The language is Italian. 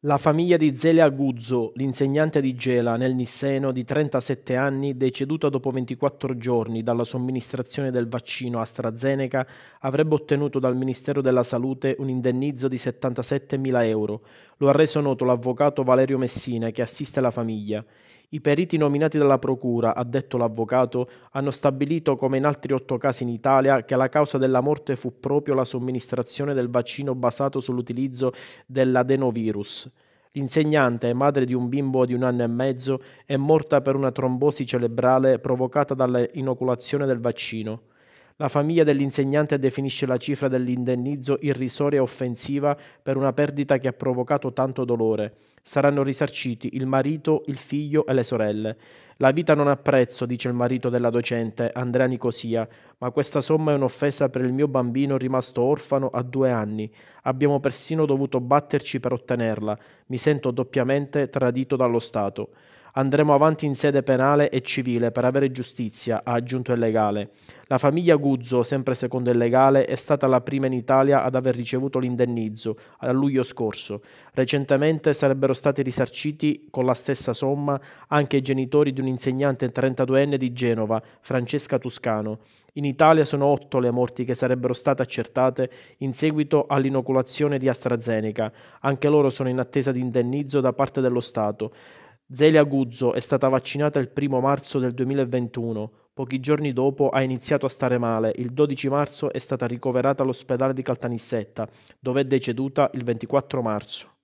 La famiglia di Zelea Guzzo, l'insegnante di Gela nel Nisseno di 37 anni, deceduta dopo 24 giorni dalla somministrazione del vaccino AstraZeneca, avrebbe ottenuto dal Ministero della Salute un indennizzo di 77 mila euro. Lo ha reso noto l'avvocato Valerio Messina che assiste la famiglia. I periti nominati dalla Procura, ha detto l'avvocato, hanno stabilito, come in altri otto casi in Italia, che la causa della morte fu proprio la somministrazione del vaccino basato sull'utilizzo dell'adenovirus. L'insegnante, madre di un bimbo di un anno e mezzo, è morta per una trombosi cerebrale provocata dall'inoculazione del vaccino. La famiglia dell'insegnante definisce la cifra dell'indennizzo irrisoria e offensiva per una perdita che ha provocato tanto dolore. Saranno risarciti il marito, il figlio e le sorelle. La vita non ha prezzo, dice il marito della docente, Andrea Nicosia, ma questa somma è un'offesa per il mio bambino rimasto orfano a due anni. Abbiamo persino dovuto batterci per ottenerla. Mi sento doppiamente tradito dallo Stato. Andremo avanti in sede penale e civile per avere giustizia, ha aggiunto il legale. La famiglia Guzzo, sempre secondo il legale, è stata la prima in Italia ad aver ricevuto l'indennizzo a luglio scorso. Recentemente sarebbero stati risarciti con la stessa somma anche i genitori di un'insegnante 32enne di Genova, Francesca Toscano. In Italia sono otto le morti che sarebbero state accertate in seguito all'inoculazione di AstraZeneca. Anche loro sono in attesa di indennizzo da parte dello Stato. Zelia Guzzo è stata vaccinata il primo marzo del 2021, pochi giorni dopo ha iniziato a stare male, il 12 marzo è stata ricoverata all'ospedale di Caltanissetta, dove è deceduta il 24 marzo.